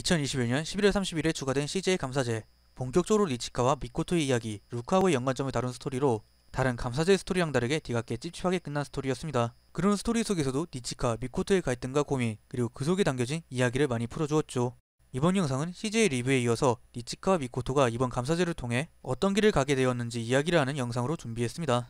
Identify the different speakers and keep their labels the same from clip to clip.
Speaker 1: 2021년 11월 30일에 추가된 CJ 감사제 본격적으로 리치카와 미코토의 이야기 루카와의 연관점을 다룬 스토리로 다른 감사제 스토리랑 다르게 뒤가게 찝찝하게 끝난 스토리였습니다. 그런 스토리 속에서도 니치카, 미코토의 갈등과 고민 그리고 그 속에 담겨진 이야기를 많이 풀어주었죠. 이번 영상은 CJ 리뷰에 이어서 니치카와 미코토가 이번 감사제를 통해 어떤 길을 가게 되었는지 이야기를 하는 영상으로 준비했습니다.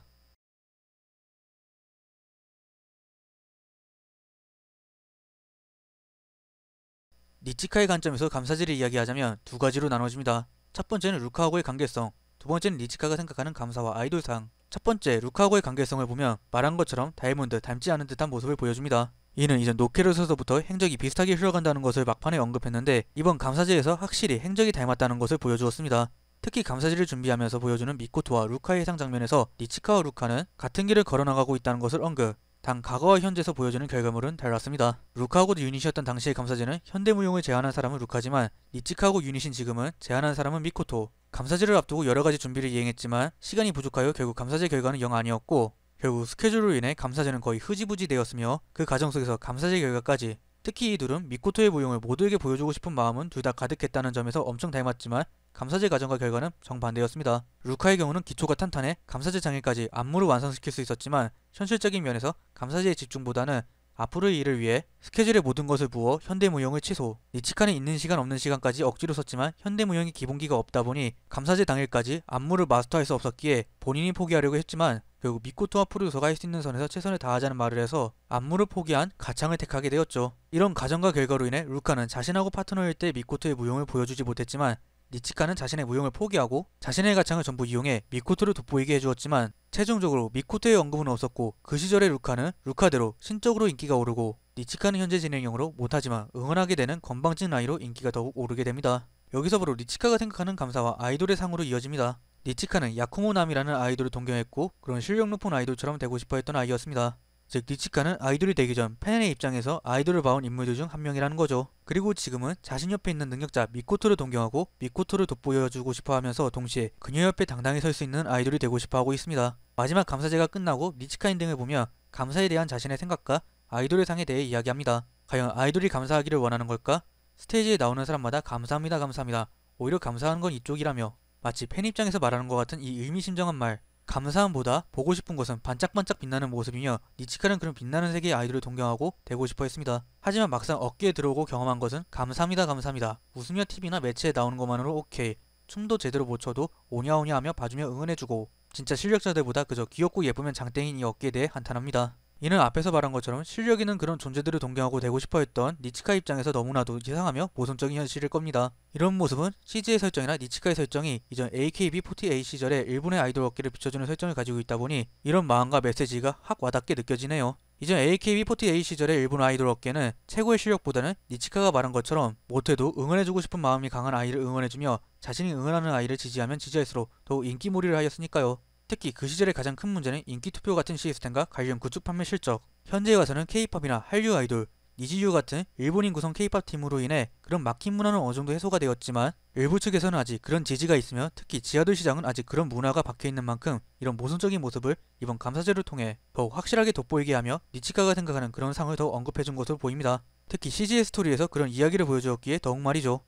Speaker 1: 니치카의 관점에서 감사지를 이야기하자면 두 가지로 나눠집니다. 첫 번째는 루카하고의 관계성, 두 번째는 니치카가 생각하는 감사와 아이돌상. 첫 번째, 루카하고의 관계성을 보면 말한 것처럼 다이몬드 닮지 않은 듯한 모습을 보여줍니다. 이는 이전 노케르서서부터 행적이 비슷하게 흘러간다는 것을 막판에 언급했는데 이번 감사지에서 확실히 행적이 닮았다는 것을 보여주었습니다. 특히 감사지를 준비하면서 보여주는 미코토와 루카의 해상 장면에서 니치카와 루카는 같은 길을 걸어나가고 있다는 것을 언급. 단 과거와 현재에서 보여주는 결과물은 달랐습니다. 루카하고도 유닛이었던 당시의 감사제는 현대무용을 제안한 사람은 루카지만 니치카하고 유닛인 지금은 제안한 사람은 미코토. 감사제를 앞두고 여러가지 준비를 이행했지만 시간이 부족하여 결국 감사제 결과는 영 아니었고 결국 스케줄로 인해 감사제는 거의 흐지부지 되었으며 그 과정 속에서 감사제 결과까지 특히 이둘은 미코토의 무용을 모두에게 보여주고 싶은 마음은 둘 다 가득했다는 점에서 엄청 닮았지만 감사제 과정과 결과는 정반대였습니다. 루카의 경우는 기초가 탄탄해 감사제 장애까지 안무를 완성시킬 수 있었지만 현실적인 면에서 감사제의 집중보다는 앞으로의 일을 위해 스케줄의 모든 것을 부어 현대무용을 취소. 니치칸는 있는 시간 없는 시간까지 억지로 썼지만 현대무용이 기본기가 없다 보니 감사제 당일까지 안무를 마스터할 수 없었기에 본인이 포기하려고 했지만 결국 미코토와 프로듀서가 할 수 있는 선에서 최선을 다하자는 말을 해서 안무를 포기한 가창을 택하게 되었죠. 이런 가정과 결과로 인해 루카는 자신하고 파트너일 때 미코토의 무용을 보여주지 못했지만 니치카는 자신의 무용을 포기하고 자신의 가창을 전부 이용해 미코토를 돋보이게 해주었지만 최종적으로 미코토의 언급은 없었고 그 시절의 루카는 루카대로 신적으로 인기가 오르고 니치카는 현재 진행형으로 못하지만 응원하게 되는 건방진 나이로 인기가 더욱 오르게 됩니다. 여기서 바로 니치카가 생각하는 감사와 아이돌의 상으로 이어집니다. 니치카는 야쿠모남이라는 아이돌을 동경했고 그런 실력 높은 아이돌처럼 되고 싶어 했던 아이였습니다. 즉 니치카는 아이돌이 되기 전 팬의 입장에서 아이돌을 봐온 인물들 중 한 명이라는 거죠. 그리고 지금은 자신 옆에 있는 능력자 미코토를 동경하고 미코토를 돋보여주고 싶어 하면서 동시에 그녀 옆에 당당히 설 수 있는 아이돌이 되고 싶어 하고 있습니다. 마지막 감사제가 끝나고 니치카 인등을 보며 감사에 대한 자신의 생각과 아이돌의 상에 대해 이야기합니다. 과연 아이돌이 감사하기를 원하는 걸까? 스테이지에 나오는 사람마다 감사합니다 감사합니다 오히려 감사하는 건 이쪽이라며 마치 팬 입장에서 말하는 것 같은 이 의미심장한 말 감사함보다 보고 싶은 것은 반짝반짝 빛나는 모습이며 니치카는 그런 빛나는 세계의 아이돌을 동경하고 되고 싶어 했습니다. 하지만 막상 어깨에 들어오고 경험한 것은 감사합니다 감사합니다 웃으며 TV나 매체에 나오는 것만으로 오케이 춤도 제대로 못 춰도 오냐오냐 하며 봐주며 응원해주고 진짜 실력자들보다 그저 귀엽고 예쁘면 장땡인 이 어깨에 대해 한탄합니다. 이는 앞에서 말한 것처럼 실력 있는 그런 존재들을 동경하고 되고 싶어 했던 니치카 입장에서 너무나도 이상하며 모순적인 현실일 겁니다. 이런 모습은 CG의 설정이나 니치카의 설정이 이전 AKB48 시절에 일본의 아이돌 어깨를 비춰주는 설정을 가지고 있다 보니 이런 마음과 메시지가 확 와닿게 느껴지네요. 이전 AKB48 시절의 일본 아이돌 어깨는 최고의 실력보다는 니치카가 말한 것처럼 못해도 응원해주고 싶은 마음이 강한 아이를 응원해주며 자신이 응원하는 아이를 지지하면 지지할수록 더욱 인기몰이를 하였으니까요. 특히 그 시절의 가장 큰 문제는 인기투표 같은 시스템과 관련 굿즈 판매 실적. 현재에 와서는 케이팝이나 한류 아이돌, 니지유 같은 일본인 구성 케이팝 팀으로 인해 그런 막힌 문화는 어느 정도 해소가 되었지만 일부 측에서는 아직 그런 지지가 있으며 특히 지하들 시장은 아직 그런 문화가 박혀있는 만큼 이런 모순적인 모습을 이번 감사제를 통해 더욱 확실하게 돋보이게 하며 니치카가 생각하는 그런 상을 더 언급해준 것으로 보입니다. 특히 CG의 스토리에서 그런 이야기를 보여주었기에 더욱 말이죠.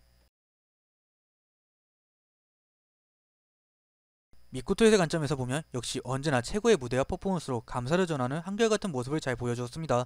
Speaker 1: 미코토의 관점에서 보면 역시 언제나 최고의 무대와 퍼포먼스로 감사를 전하는 한결같은 모습을 잘 보여주었습니다.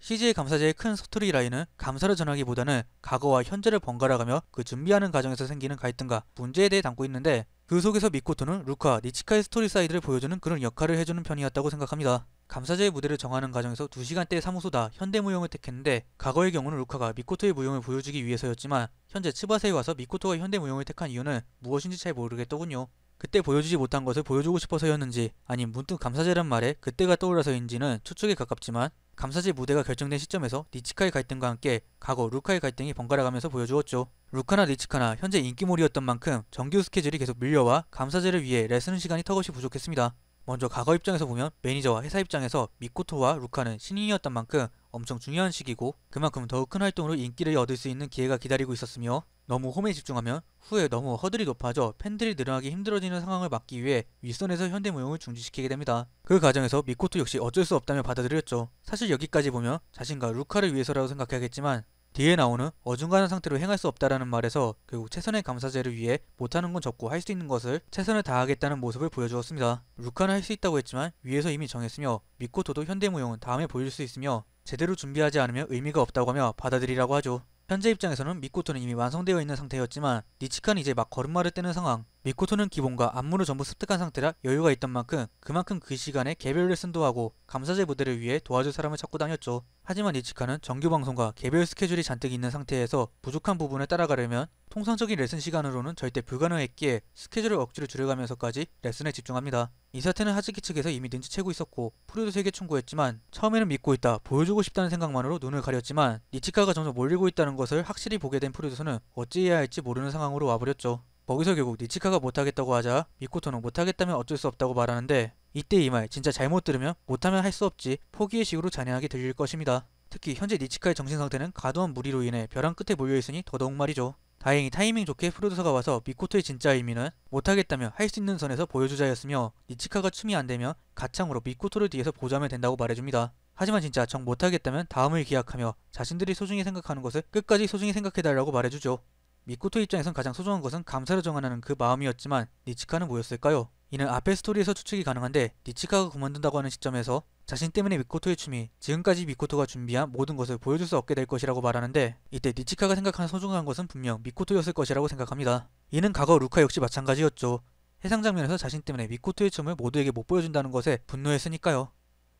Speaker 1: CJ 감사제의 큰 스토리 라인은 감사를 전하기보다는 과거와 현재를 번갈아가며 그 준비하는 과정에서 생기는 갈등과 문제에 대해 담고 있는데 그 속에서 미코토는 루카, 니치카의 스토리 사이드를 보여주는 그런 역할을 해주는 편이었다고 생각합니다. 감사제의 무대를 정하는 과정에서 2시간대의 사무소다 현대무용을 택했는데 과거의 경우는 루카가 미코토의 무용을 보여주기 위해서였지만 현재 츠바세에 와서 미코토가 현대무용을 택한 이유는 무엇인지 잘 모르겠더군요. 그때 보여주지 못한 것을 보여주고 싶어서였는지 아님 문득 감사제란 말에 그때가 떠올라서인지는 추측에 가깝지만 감사제 무대가 결정된 시점에서 니치카의 갈등과 함께 과거 루카의 갈등이 번갈아가면서 보여주었죠. 루카나 니치카나 현재 인기몰이었던 만큼 정규 스케줄이 계속 밀려와 감사제를 위해 레슨 시간이 턱없이 부족했습니다. 먼저 과거 입장에서 보면 매니저와 회사 입장에서 미코토와 루카는 신인이었던 만큼 엄청 중요한 시기고 그만큼 더욱 큰 활동으로 인기를 얻을 수 있는 기회가 기다리고 있었으며 너무 홈에 집중하면 후에 너무 허들이 높아져 팬들이 늘어나기 힘들어지는 상황을 막기 위해 윗선에서 현대무용을 중지시키게 됩니다. 그 과정에서 미코토 역시 어쩔 수 없다며 받아들였죠. 사실 여기까지 보면 자신과 루카를 위해서라고 생각해야겠지만 뒤에 나오는 어중간한 상태로 행할 수 없다라는 말에서 결국 최선의 감사제를 위해 못하는 건 접고 할 수 있는 것을 최선을 다하겠다는 모습을 보여주었습니다. 루카는 할 수 있다고 했지만 위에서 이미 정했으며 미코토도 현대무용은 다음에 보일 수 있으며 제대로 준비하지 않으면 의미가 없다고 하며 받아들이라고 하죠. 현재 입장에서는 미코토는 이미 완성되어 있는 상태였지만 니치카는 이제 막 걸음마를 떼는 상황 미코토는 기본과 안무를 전부 습득한 상태라 여유가 있던 만큼 그만큼 그 시간에 개별 레슨도 하고 감사제 무대를 위해 도와줄 사람을 찾고 다녔죠. 하지만 이치카는 정규 방송과 개별 스케줄이 잔뜩 있는 상태에서 부족한 부분을 따라가려면 통상적인 레슨 시간으로는 절대 불가능했기에 스케줄을 억지로 줄여가면서까지 레슨에 집중합니다. 이 사태는 하즈키 측에서 이미 눈치채고 있었고 프로듀서에 충고했지만 처음에는 믿고 있다, 보여주고 싶다는 생각만으로 눈을 가렸지만 니치카가 점점 몰리고 있다는 것을 확실히 보게 된 프로듀서는 어찌해야 할지 모르는 상황으로 와버렸죠. 거기서 결국 니치카가 못하겠다고 하자 미코토는 못하겠다면 어쩔 수 없다고 말하는데 이때 이 말 진짜 잘못 들으면 못하면 할 수 없지 포기의 식으로 잔인하게 들릴 것입니다. 특히 현재 니치카의 정신상태는 과도한 무리로 인해 벼랑 끝에 몰려있으니 더더욱 말이죠. 다행히 타이밍 좋게 프로듀서가 와서 미코토의 진짜 의미는 못하겠다면 할 수 있는 선에서 보여주자였으며 니치카가 춤이 안되면 가창으로 미코토를 뒤에서 보자면 된다고 말해줍니다. 하지만 진짜 정 못하겠다면 다음을 기약하며 자신들이 소중히 생각하는 것을 끝까지 소중히 생각해달라고 말해주죠. 미코토 입장에선 가장 소중한 것은 감사를 정하는 그 마음이었지만 니치카는 뭐였을까요? 이는 앞의 스토리에서 추측이 가능한데 니치카가 그만둔다고 하는 시점에서 자신 때문에 미코토의 춤이 지금까지 미코토가 준비한 모든 것을 보여줄 수 없게 될 것이라고 말하는데 이때 니치카가 생각하는 소중한 것은 분명 미코토였을 것이라고 생각합니다. 이는 과거 루카 역시 마찬가지였죠. 해상 장면에서 자신 때문에 미코토의 춤을 모두에게 못 보여준다는 것에 분노했으니까요.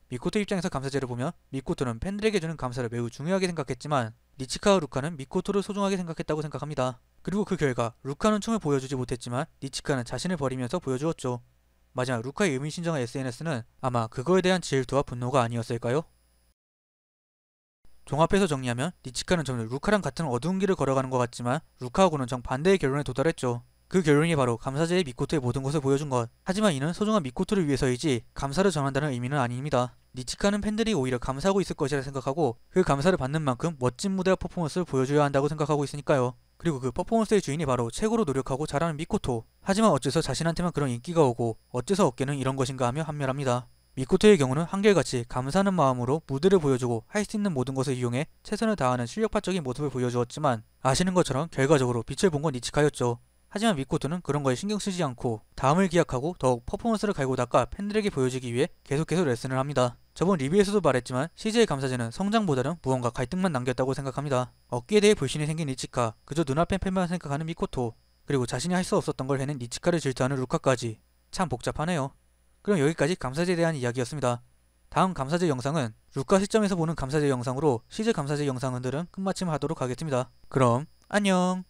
Speaker 1: 미코토 입장에서 감사제를 보면 미코토는 팬들에게 주는 감사를 매우 중요하게 생각했지만 니치카와 루카는 미코토를 소중하게 생각했다고 생각합니다. 그리고 그 결과 루카는 춤을 보여주지 못했지만 니치카는 자신을 버리면서 보여주었죠. 마지막 루카의 의미신장한 SNS는 아마 그거에 대한 질투와 분노가 아니었을까요? 종합해서 정리하면 니치카는 점점 루카랑 같은 어두운 길을 걸어가는 것 같지만 루카하고는 정반대의 결론에 도달했죠. 그 결론이 바로 감사제의 미코토의 모든 것을 보여준 것. 하지만 이는 소중한 미코토를 위해서이지 감사를 전한다는 의미는 아닙니다. 니치카는 팬들이 오히려 감사하고 있을 것이라 생각하고 그 감사를 받는 만큼 멋진 무대와 퍼포먼스를 보여줘야 한다고 생각하고 있으니까요. 그리고 그 퍼포먼스의 주인이 바로 최고로 노력하고 잘하는 미코토. 하지만 어째서 자신한테만 그런 인기가 오고 어째서 어깨는 이런 것인가 하며 한멸합니다. 미코토의 경우는 한결같이 감사하는 마음으로 무대를 보여주고 할 수 있는 모든 것을 이용해 최선을 다하는 실력파적인 모습을 보여주었지만 아시는 것처럼 결과적으로 빛을 본 건 니치카였죠. 하지만 미코토는 그런 거에 신경 쓰지 않고 다음을 기약하고 더욱 퍼포먼스를 갈고 닦아 팬들에게 보여주기 위해 계속해서 레슨을 합니다. 저번 리뷰에서도 말했지만 CJ 감사진는 성장보다는 무언가 갈등만 남겼다고 생각합니다. 어깨에 대해 불신이 생긴 니치카 그저 눈앞의 팬만 생각하는 미코토, 그리고 자신이 할 수 없었던 걸 해낸 니치카를 질투하는 루카까지 참 복잡하네요. 그럼 여기까지 감사제에 대한 이야기였습니다. 다음 감사제 영상은 루카 시점에서 보는 감사제 영상으로 CJ 감사제 영상들은 끝마침 하도록 하겠습니다. 그럼 안녕